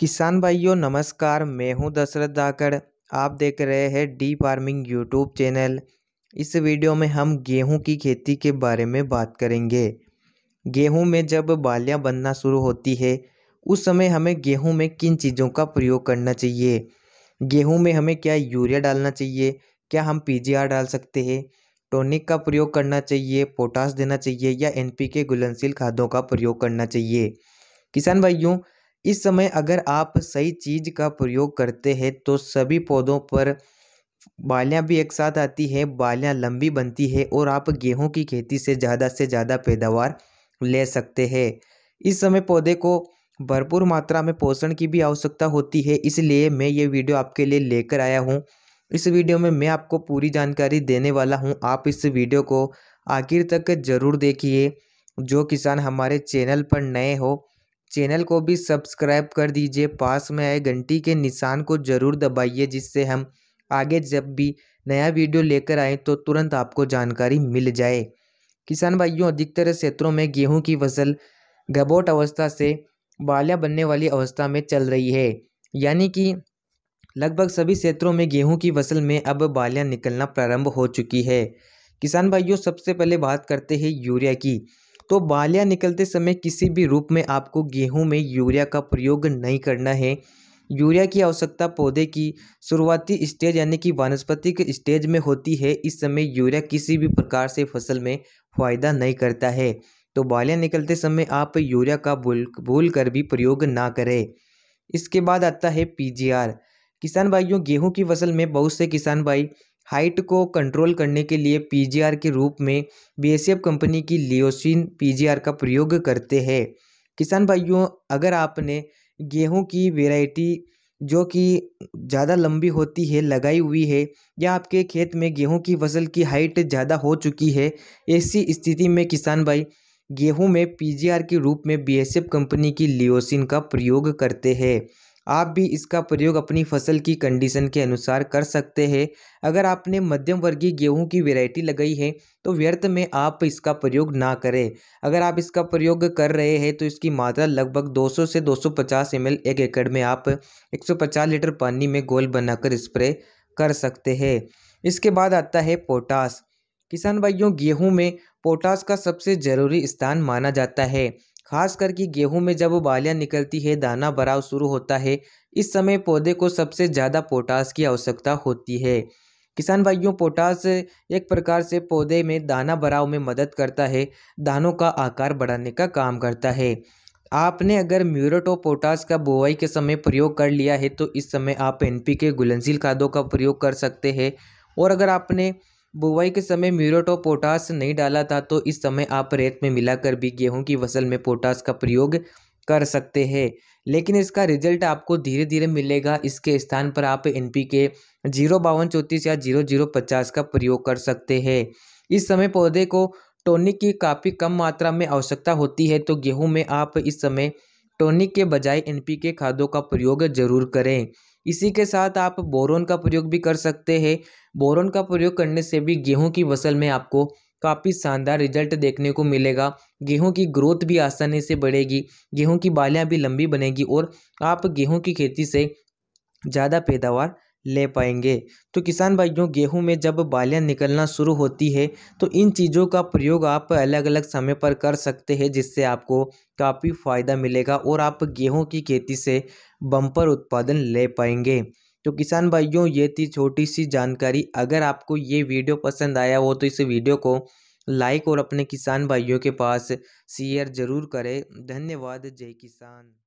किसान भाइयों नमस्कार मैं हूं दशरथ धाकड़ आप देख रहे हैं डी फार्मिंग यूट्यूब चैनल इस वीडियो में हम गेहूं की खेती के बारे में बात करेंगे गेहूं में जब बालियां बनना शुरू होती है उस समय हमें गेहूं में किन चीज़ों का प्रयोग करना चाहिए गेहूं में हमें क्या यूरिया डालना चाहिए क्या हम पी डाल सकते हैं टॉनिक का प्रयोग करना चाहिए पोटास देना चाहिए या एन पी खादों का प्रयोग करना चाहिए किसान भाइयों इस समय अगर आप सही चीज़ का प्रयोग करते हैं तो सभी पौधों पर बालियाँ भी एक साथ आती है बालियाँ लंबी बनती है और आप गेहूँ की खेती से ज़्यादा से ज़्यादा पैदावार ले सकते हैं इस समय पौधे को भरपूर मात्रा में पोषण की भी आवश्यकता होती है इसलिए मैं ये वीडियो आपके लिए लेकर आया हूँ इस वीडियो में मैं आपको पूरी जानकारी देने वाला हूँ आप इस वीडियो को आखिर तक ज़रूर देखिए जो किसान हमारे चैनल पर नए हो चैनल को भी सब्सक्राइब कर दीजिए पास में आए घंटी के निशान को ज़रूर दबाइए जिससे हम आगे जब भी नया वीडियो लेकर आए तो तुरंत आपको जानकारी मिल जाए किसान भाइयों अधिकतर क्षेत्रों में गेहूं की फसल गबोट अवस्था से बालियाँ बनने वाली अवस्था में चल रही है यानी कि लगभग सभी क्षेत्रों में गेहूँ की फसल में अब बालियाँ निकलना प्रारंभ हो चुकी है किसान भाइयों सबसे पहले बात करते हैं यूरिया की तो बालियाँ निकलते समय किसी भी रूप में आपको गेहूँ में यूरिया का प्रयोग नहीं करना है यूरिया की आवश्यकता पौधे की शुरुआती स्टेज यानी कि वनस्पतिक स्टेज में होती है इस समय यूरिया किसी भी प्रकार से फसल में फायदा नहीं करता है तो बालियाँ निकलते समय आप यूरिया का भूल भूल कर भी प्रयोग ना करें इसके बाद आता है पीजीआर किसान भाइयों गेहूं की फसल में बहुत से किसान भाई हाइट को कंट्रोल करने के लिए पीजीआर के रूप में बीएसएफ कंपनी की लियोसिन पीजीआर का प्रयोग करते हैं किसान भाइयों अगर आपने गेहूं की वेराइटी जो कि ज़्यादा लंबी होती है लगाई हुई है या आपके खेत में गेहूं की फसल की हाइट ज़्यादा हो चुकी है ऐसी स्थिति में किसान भाई गेहूं में पीजीआर के रूप में बीएसएफ कंपनी की लियोसिन का प्रयोग करते हैं आप भी इसका प्रयोग अपनी फसल की कंडीशन के अनुसार कर सकते हैं अगर आपने मध्यम वर्गीय गेहूं की वेरायटी लगाई है तो व्यर्थ में आप इसका प्रयोग ना करें अगर आप इसका प्रयोग कर रहे हैं तो इसकी मात्रा लगभग 200 से 250 ml एक एकड़ में आप 150 लीटर पानी में गोल बनाकर स्प्रे कर सकते हैं इसके बाद आता है पोटास किसान भाइयों गेहूँ में पोटास का सबसे ज़रूरी स्थान माना जाता है खास करके गेहूं में जब बालियां निकलती है दाना भराव शुरू होता है इस समय पौधे को सबसे ज़्यादा पोटास की आवश्यकता होती है किसान भाइयों पोटास एक प्रकार से पौधे में दाना भराव में मदद करता है दानों का आकार बढ़ाने का काम करता है आपने अगर म्यूरेटो पोटास का बुवाई के समय प्रयोग कर लिया है तो इस समय आप एनपी के घुलनशील खादों का प्रयोग कर सकते हैं और अगर आपने बुवाई के समय म्यूरेट और पोटास नहीं डाला था तो इस समय आप रेत में मिलाकर भी गेहूं की फसल में पोटास का प्रयोग कर सकते हैं लेकिन इसका रिजल्ट आपको धीरे धीरे मिलेगा इसके स्थान पर आप एन पी के जीरो बावन चौंतीस या जीरो जीरो पचास का प्रयोग कर सकते हैं इस समय पौधे को टोनिक की काफ़ी कम मात्रा में आवश्यकता होती है तो गेहूं में आप इस समय टोनिक के बजाय एन पी के खादों का प्रयोग जरूर करें इसी के साथ आप बोरोन का प्रयोग भी कर सकते हैं बोरोन का प्रयोग करने से भी गेहूँ की फसल में आपको काफ़ी शानदार रिजल्ट देखने को मिलेगा गेहूं की ग्रोथ भी आसानी से बढ़ेगी गेहूं की बालियां भी लंबी बनेगी और आप गेहूं की खेती से ज़्यादा पैदावार ले पाएंगे तो किसान भाइयों गेहूं में जब बालियां निकलना शुरू होती है तो इन चीज़ों का प्रयोग आप अलग अलग समय पर कर सकते हैं जिससे आपको काफ़ी फ़ायदा मिलेगा और आप गेहूं की खेती से बम्पर उत्पादन ले पाएंगे तो किसान भाइयों ये थी छोटी सी जानकारी अगर आपको ये वीडियो पसंद आया हो तो इस वीडियो को लाइक और अपने किसान भाइयों के पास शेयर ज़रूर करें धन्यवाद जय किसान